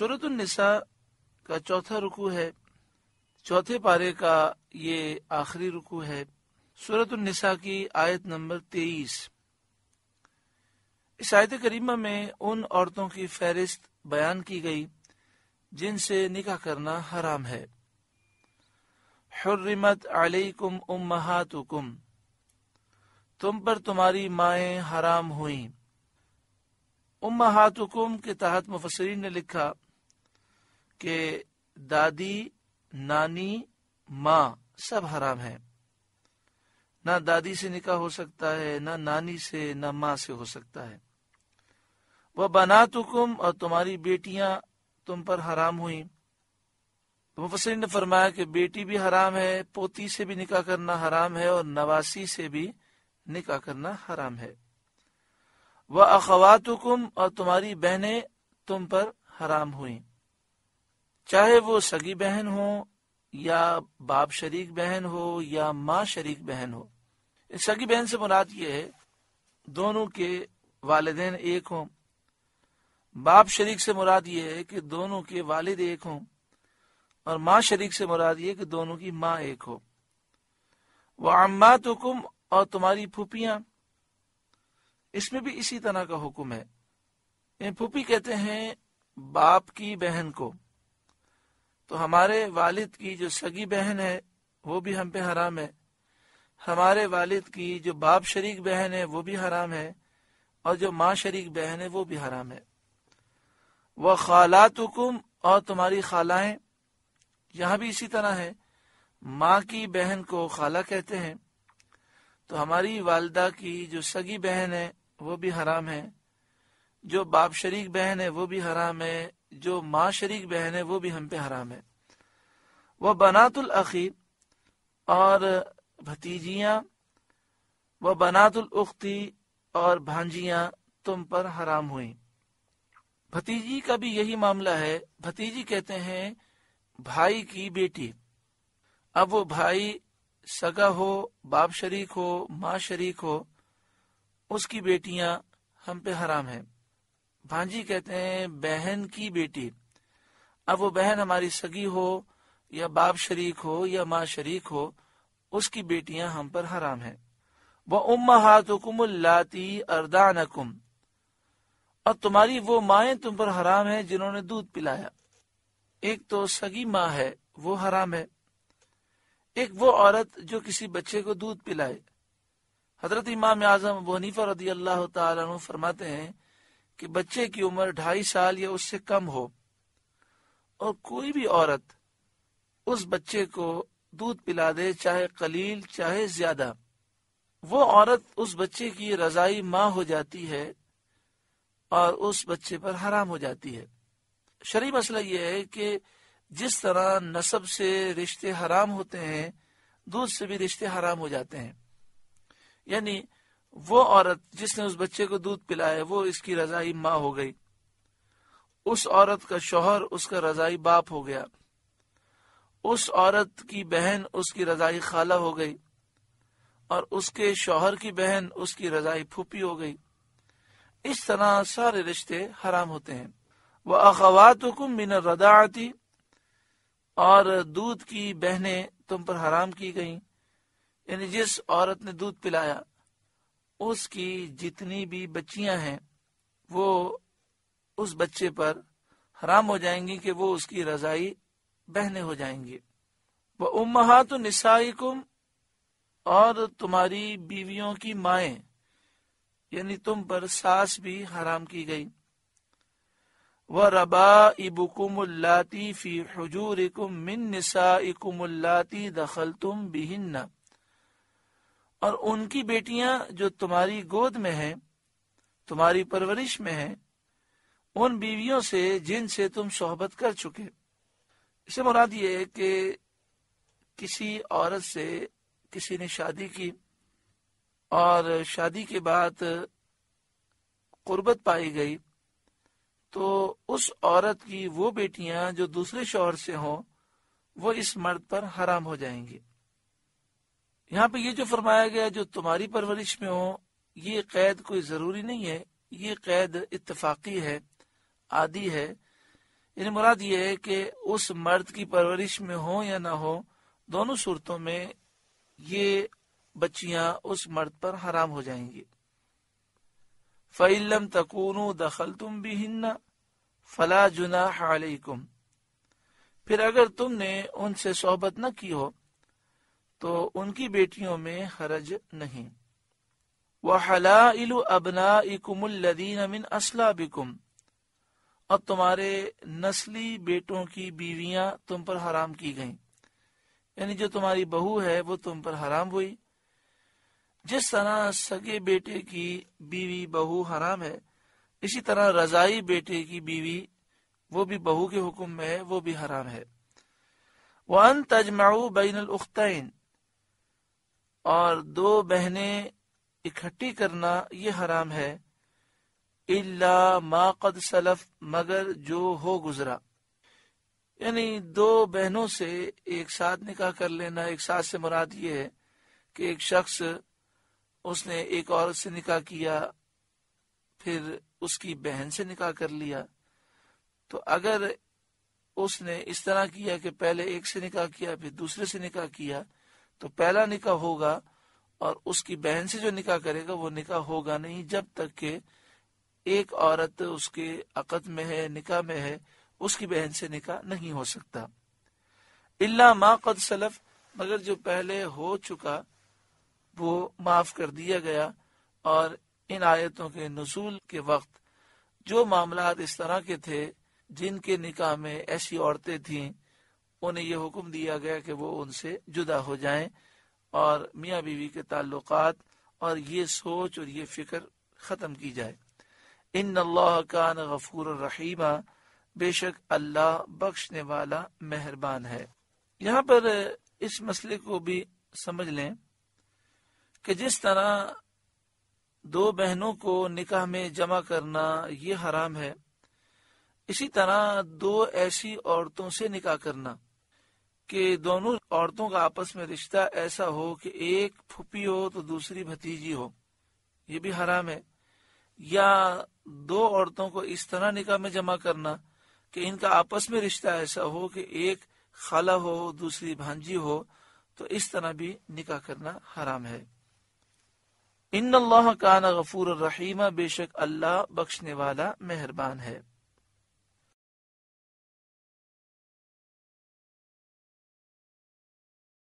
निसा का चौथा रुकू है चौथे पारे का ये आखिरी रुकू है निसा की आयत नंबर तेईस इस आयत करीमा में उन औरतों की फहरिस्त बयान की गई जिनसे निकाह करना हराम है हर्रिमत अलैकुम उम्महातुकुम तुम पर तुम्हारी माएँ हराम हुई उम्महातुकुम के तहत मुफसरीन ने लिखा कि दादी नानी माँ सब हराम है ना दादी से निकाह हो सकता है ना नानी से ना माँ से हो सकता है वह बना तुकुम और तुम्हारी बेटियां तुम पर हराम हुई तो मुफसरीन ने फरमाया कि बेटी भी हराम है पोती से भी निकाह करना हराम है और नवासी से भी निकाह करना हराम है वह अखवातुकुम और तुम्हारी बहनें तुम पर हराम हुई चाहे वो सगी बहन हो या बाप शरीक बहन हो या माँ शरीक बहन हो सगी बहन से मुराद ये है दोनों के वालदेन एक हों बाप शरीक से मुराद ये है कि दोनों के वालिद एक हों और माँ शरीक से मुराद ये कि दोनों की माँ एक हो वो अम्मा तो हुक्म और तुम्हारी फूपियां इसमें भी इसी तरह का हुक्म है फूपी कहते हैं बाप की बहन को तो हमारे वालिद की जो सगी बहन है वो भी हम पे हराम है हमारे वालिद की जो बाप शरीक बहन है वो भी हराम है और जो माँ शरीक बहन है वो भी हराम है वह कुम और तुम्हारी खालाएं यहां भी इसी तरह है माँ की बहन को खाला कहते हैं तो हमारी वालदा की जो सगी बहन है वो भी हराम है जो बाप शरीक बहन है वो भी हराम है जो माँ शरीक बहन है वो भी हम पे हराम है वह बनातुल अखी और भतीजिया व बनातुल उख्ती और भांजिया तुम पर हराम हुई भतीजी का भी यही मामला है भतीजी कहते हैं भाई की बेटी अब वो भाई सगा हो बाप शरीक हो माँ शरीक हो उसकी बेटियां हम पे हराम है भांजी कहते हैं बहन की बेटी अब वो बहन हमारी सगी हो या बाप शरीक हो या माँ शरीक हो उसकी बेटियां हम पर हराम है वह उम्मा हाथुकुमल्लाती अरदान और तुम्हारी वो माए तुम पर हराम है जिन्होंने दूध पिलाया एक तो सगी माँ है वो हराम है एक वो औरत जो किसी बच्चे को दूध पिलाए हजरत इमाम आजम अबू रदी अल्लाह तु फरमाते हैं कि बच्चे की उम्र ढाई साल या उससे कम हो और कोई भी औरत उस बच्चे को दूध पिला दे चाहे कलील चाहे ज्यादा वो औरत उस बच्चे की रजाई माँ हो जाती है और उस बच्चे पर हराम हो जाती है शरी मसला यह है कि जिस तरह नसब से रिश्ते हराम होते हैं दूध से भी रिश्ते हराम हो जाते हैं यानी वो औरत जिसने उस बच्चे को दूध पिलाया वो इसकी रजाई माँ हो गई उस औरत का शोहर उसका रजाई बाप हो गया उस औरत की बहन उसकी रजाई खाला हो गई और उसके शोहर की बहन उसकी रजाई फूपी हो गई इस तरह सारे रिश्ते हराम होते हैं वह अखवात मिन रदाती और दूध की बहने तुम पर हराम की गई यानी जिस औरत ने दूध पिलाया उसकी जितनी भी बच्चियां हैं वो उस बच्चे पर हराम हो जाएंगी कि वो उसकी रजाई बहने हो जाएंगी व उमहा तो कुम और तुम्हारी बीवियों की माए यानी तुम पर सास भी हराम की गई व रबा इबुकुमती फी हजूरिकुम मिन उल्लाती दखल तुम बिहिन्ना और उनकी बेटियां जो तुम्हारी गोद में हैं तुम्हारी परवरिश में हैं उन बीवियों से जिनसे तुम सोहबत कर चुके इससे मुराद ये है कि किसी औरत से किसी ने शादी की और शादी के बाद कुर्बत पाई गई तो उस औरत की वो बेटियां जो दूसरे शोहर से हों वो इस मर्द पर हराम हो जाएंगी यहाँ पे ये जो फरमाया गया जो तुम्हारी परवरिश में हो ये कैद कोई जरूरी नहीं है ये कैद इतफाकी है आदि है यानी मुराद ये है कि उस मर्द की परवरिश में हो या ना हो दोनों सूरतों में ये बच्चियां उस मर्द पर हराम हो जाएंगी फ़ैलम तकून दखल तुम भी हिन्ना फला जुना अलैकुम फिर अगर तुमने उनसे सोहबत न की हो तो उनकी बेटियों में हरज नहीं वह हला इलु अबना अमिन असला असलाबिकुम और तुम्हारे नस्ली बेटों की बीवियां तुम पर हराम की गईं यानी जो तुम्हारी बहू है वो तुम पर हराम हुई जिस तरह सगे बेटे की बीवी बहू हराम है इसी तरह रजाई बेटे की बीवी वो भी बहू के हुक्म में है वो भी हराम है वन तजमाऊ बैन उख्तैन और दो बहनें इकट्ठी करना ये हराम है इल्ला माकद सलफ मगर जो हो गुजरा यानी दो बहनों से एक साथ निकाह कर लेना एक साथ से मुराद ये है कि एक शख्स उसने एक औरत से निकाह किया फिर उसकी बहन से निकाह कर लिया तो अगर उसने इस तरह किया कि पहले एक से निकाह किया फिर दूसरे से निकाह किया तो पहला निकाह होगा और उसकी बहन से जो निकाह करेगा वो निकाह होगा नहीं जब तक के एक औरत उसके अकद में है निका में है उसकी बहन से निका नहीं हो सकता इल्ला माँ कद सलफ मगर जो पहले हो चुका वो माफ कर दिया गया और इन आयतों के नसूल के वक्त जो मामला इस तरह के थे जिनके निका में ऐसी औरतें थी उन्हें यह हुक्म दिया गया कि वो उनसे जुदा हो जाए और मियाँ बीवी के ताल्लुकात और ये सोच और ये फिक्र ख़त्म की जाए इन अल्लाह का गफूर रहीमा बेशक अल्लाह बख्शने वाला मेहरबान है यहाँ पर इस मसले को भी समझ लें कि जिस तरह दो बहनों को निकाह में जमा करना ये हराम है इसी तरह दो ऐसी औरतों से निकाह करना कि दोनों औरतों का आपस में रिश्ता ऐसा हो कि एक फुपी हो तो दूसरी भतीजी हो ये भी हराम है या दो औरतों को इस तरह निकाह में जमा करना कि इनका आपस में रिश्ता ऐसा हो कि एक खाला हो दूसरी भांजी हो तो इस तरह भी निकाह करना हराम है इन अल्लाह काना गफूर रहीमा बेशक अल्लाह बख्शने वाला मेहरबान है